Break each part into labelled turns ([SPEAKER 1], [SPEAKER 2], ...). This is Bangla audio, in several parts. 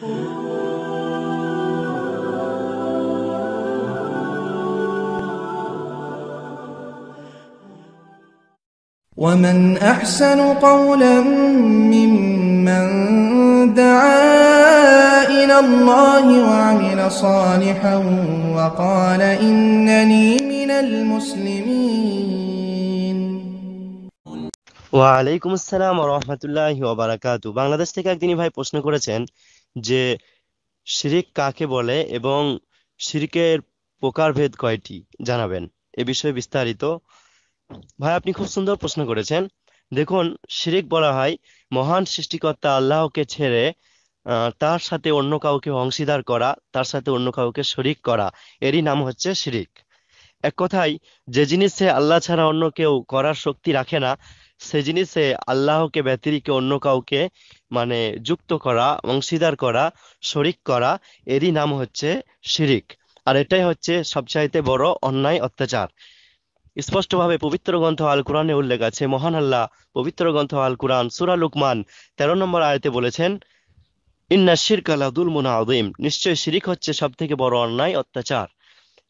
[SPEAKER 1] ومن أحسن قولا ممن دعا إلى الله وعمل صالحا وقال إنني من المسلمين وعليكم ওয়ালাইকুম আসসালাম রহমতুল্লাহ বারাকাতু বাংলাদেশ থেকে একদিনই ভাই প্রশ্ন করেছেন যে শিরিক কাকে বলে এবং শিরিকের প্রকারভেদ কয়টি জানাবেন এ বিষয়ে বিস্তারিত ভাই আপনি খুব সুন্দর প্রশ্ন করেছেন দেখুন শিরিক বলা হয় মহান সৃষ্টিকর্তা আল্লাহকে ছেড়ে তার সাথে অন্য কাউকে অংশীদার করা তার সাথে অন্য কাউকে শরিক করা এরই নাম হচ্ছে শিরিক এক কথায় যে জিনিসে আল্লাহ ছাড়া অন্য কেউ করার শক্তি রাখে না সে জিনিসে আল্লাহকে ব্যতিরিকে অন্য কাউকে মানে যুক্ত করা অংশীদার করা শরিক করা এরই নাম হচ্ছে শিরিক আর এটাই হচ্ছে সবচাইতে বড় অন্যায় অত্যাচার স্পষ্টভাবে পবিত্র গ্রন্থ আল কোরআনে উল্লেখ আছে মহান আল্লাহ পবিত্র গ্রন্থ আল কোরআন সুরা লুকমান তেরো নম্বর আয়তে বলেছেন ইন্না শিরক কালা দুল আদিম নিশ্চয় শিরিক হচ্ছে সব থেকে বড় অন্যায় অত্যাচার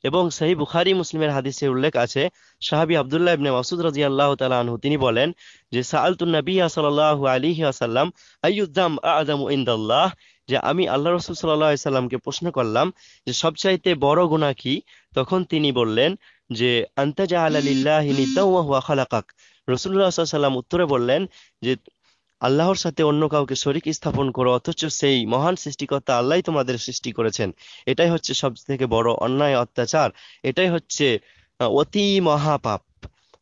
[SPEAKER 1] এবং সেই বুখারি মুসলিমের হাদিসে উল্লেখ আছে সাহাবি আবদুল্লাহ ইবনে মাসুদ রাজি আল্লাহ তালাহু তিনি বলেন যে সাআলতুন নবিয়া সাল্লাহ আলিহি আসাল্লাম আইউদ্দাম আদাম ইন্দাল্লাহ যে আমি আল্লাহ রসুল সাল্লাহ সাল্লামকে প্রশ্ন করলাম যে সবচাইতে বড় গুণা কি তখন তিনি বললেন যে আন্তাজা আল্লাহ তাওয়া খালাকাক রসুল্লাহ সাল্লাম উত্তরে বললেন যে আল্লাহর সাথে অন্য কাউকে শরিক স্থাপন করো অথচ সেই মহান সৃষ্টিকর্তা আল্লাহ তোমাদের সৃষ্টি করেছেন এটাই হচ্ছে সব থেকে বড় অন্যায় অত্যাচার এটাই হচ্ছে অতি মহাপাপ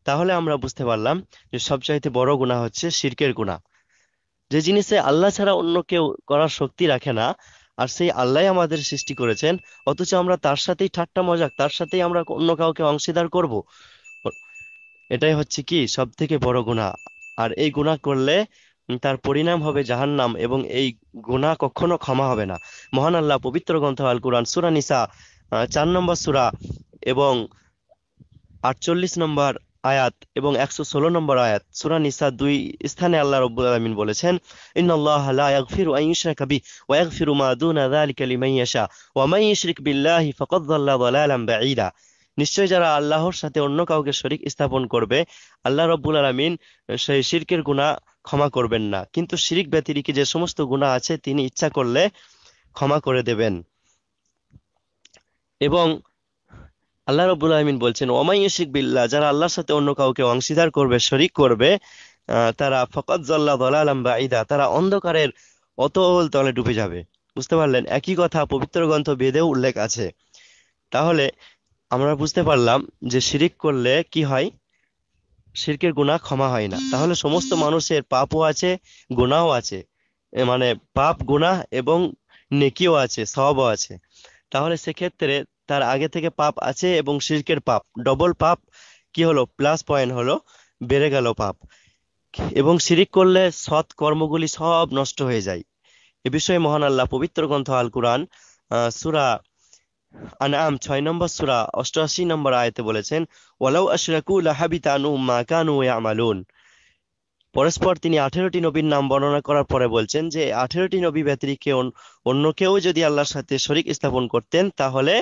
[SPEAKER 1] তাহলে আমরা বুঝতে পারলাম যে সবচাইতে বড় গুণা হচ্ছে শির্কের গুণা যে জিনিসে আল্লাহ ছাড়া অন্য কেউ করার শক্তি রাখে না আর সেই আল্লাহ আমাদের সৃষ্টি করেছেন অথচ আমরা তার সাথেই ঠাট্টা মজাক তার সাথেই আমরা অন্য কাউকে অংশীদার করব এটাই হচ্ছে কি সব থেকে বড় গুণা আর এই গুণা করলে তার পরিণাম হবে জাহান নাম এবং এই গুণা কখনো ক্ষমা হবে না মহান আল্লাহ পবিত্র গ্রন্থ আল কুরআন সুরা নিসা চার নম্বর সুরা এবং আটচল্লিশ নম্বর আয়াত এবং একশো ষোলো নম্বর আয়াত সুরা নিসা দুই স্থানে আল্লাহ রব্বুল আলমিন বলেছেন ইন্নআল্লাহ লা ইয়াগফিরু আন ইউশরাকা বিহি বাঈদা নিশ্চয়ই যারা আল্লাহর সাথে অন্য কাউকে শরিক স্থাপন করবে আল্লাহ রব্বুল আলমিন সেই শিরকের গুণা ক্ষমা করবেন না কিন্তু শিরিক ব্যতিরিকে যে সমস্ত গুণা আছে তিনি ইচ্ছা করলে ক্ষমা করে দেবেন এবং আল্লাহ রব্বুল আহমিন বলছেন ওমাই শিখ বিল্লা যারা আল্লাহর সাথে অন্য কাউকে অংশীদার করবে শরিক করবে তারা ফকত জল্লা দলালাম বা ইদা তারা অন্ধকারের অতল তলে ডুবে যাবে বুঝতে পারলেন একই কথা পবিত্র গ্রন্থ বেদেও উল্লেখ আছে তাহলে আমরা বুঝতে পারলাম যে শিরিক করলে কি হয় শিরকের গুণা ক্ষমা হয় না তাহলে সমস্ত মানুষের পাপও আছে গুণাও আছে মানে পাপ গুণা এবং নেকিও আছে সবও আছে তাহলে সেক্ষেত্রে তার আগে থেকে পাপ আছে এবং শিরকের পাপ ডবল পাপ কি হলো প্লাস পয়েন্ট হলো বেড়ে গেল পাপ এবং শিরিক করলে সৎ কর্মগুলি সব নষ্ট হয়ে যায় এ বিষয়ে মহান আল্লাহ পবিত্র গ্রন্থ আল কুরআন সুরা আনাম ছয় নম্বর সুরা অষ্টআশি নম্বর আয়তে বলেছেন ওয়ালাউ আশরাকু লাহাবিতানু মা কানু ইয়ামালুন পরস্পর তিনি আঠেরোটি নবীর নাম বর্ণনা করার পরে বলছেন যে আঠেরোটি নবী ব্যতিরিকে অন্য কেউ যদি আল্লাহর সাথে শরিক স্থাপন করতেন তাহলে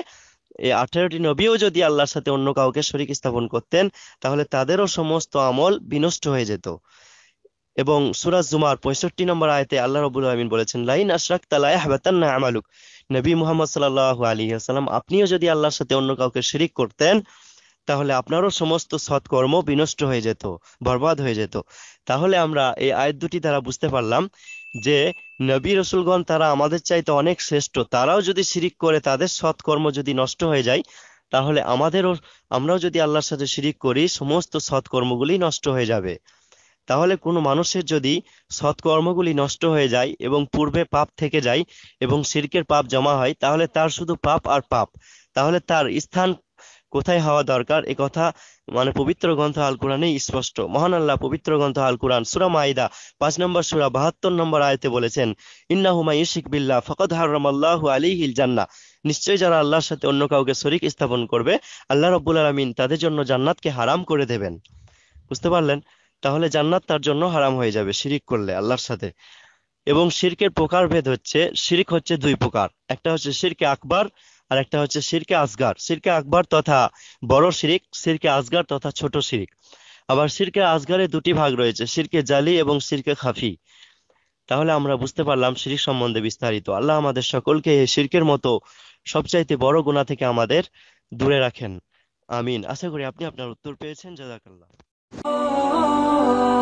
[SPEAKER 1] এই আঠেরোটি নবীও যদি আল্লাহর সাথে অন্য কাউকে শরিক স্থাপন করতেন তাহলে তাদেরও সমস্ত আমল বিনষ্ট হয়ে যেত এবং সুরাজ জুমার পঁয়ষট্টি নম্বর আয়তে আল্লাহ রবুল আলমিন বলেছেন লাইন আশরাক তালায় হাবাতান্না আমালুক নবী মোহাম্মদ সাল্লাহ আলী আসসালাম আপনিও যদি আল্লাহর সাথে অন্য কাউকে শিরিক করতেন তাহলে আপনারও সমস্ত সৎকর্ম বিনষ্ট হয়ে যেত বরবাদ হয়ে যেত তাহলে আমরা এই আয়াত দুটি দ্বারা বুঝতে পারলাম যে নবী রসুলগণ তারা আমাদের চাইতে অনেক শ্রেষ্ঠ তারাও যদি শিরিক করে তাদের সৎকর্ম যদি নষ্ট হয়ে যায় তাহলে আমাদেরও আমরাও যদি আল্লাহর সাথে শিরিক করি সমস্ত সৎকর্মগুলি নষ্ট হয়ে যাবে তাহলে কোনো মানুষের যদি সৎকর্মগুলি নষ্ট হয়ে যায় এবং পূর্বে পাপ থেকে যায় এবং সিরকের পাপ জমা হয় তাহলে তার শুধু পাপ আর পাপ তাহলে তার স্থান কোথায় হওয়া দরকার এ কথা মানে পবিত্র গ্রন্থ আল কোরআনেই স্পষ্ট মহান আল্লাহ পবিত্র গ্রন্থ আল কোরআন সুরা মাইদা পাঁচ নম্বর সুরা বাহাত্তর নম্বর আয়তে বলেছেন ইন্নাহুমা ইশিক বিল্লা ফকদ হারম আল্লাহ হিল জান্না নিশ্চয়ই যারা আল্লাহর সাথে অন্য কাউকে শরিক স্থাপন করবে আল্লাহ রব্বুল আলমিন তাদের জন্য জান্নাতকে হারাম করে দেবেন বুঝতে পারলেন তাহলে জান্নাত তার জন্য হারাম হয়ে যাবে শিরিক করলে আল্লাহর সাথে এবং শিরকের প্রকার ভেদ হচ্ছে শিরিক হচ্ছে দুই প্রকার একটা হচ্ছে শিরকে আকবর আর একটা হচ্ছে শিরকে আসগার শিরকে আকবর তথা বড় শিরিক শিরকে আসগার তথা ছোট শিরিক আবার শিরকে আসগারে দুটি ভাগ রয়েছে শিরকে জালি এবং শিরকে খাফি তাহলে আমরা বুঝতে পারলাম শিরিক সম্বন্ধে বিস্তারিত আল্লাহ আমাদের সকলকে এই শিরকের মতো সবচাইতে বড় গুণা থেকে আমাদের দূরে রাখেন আমিন আশা করি আপনি আপনার উত্তর পেয়েছেন জাজাকাল্লাহ 啊。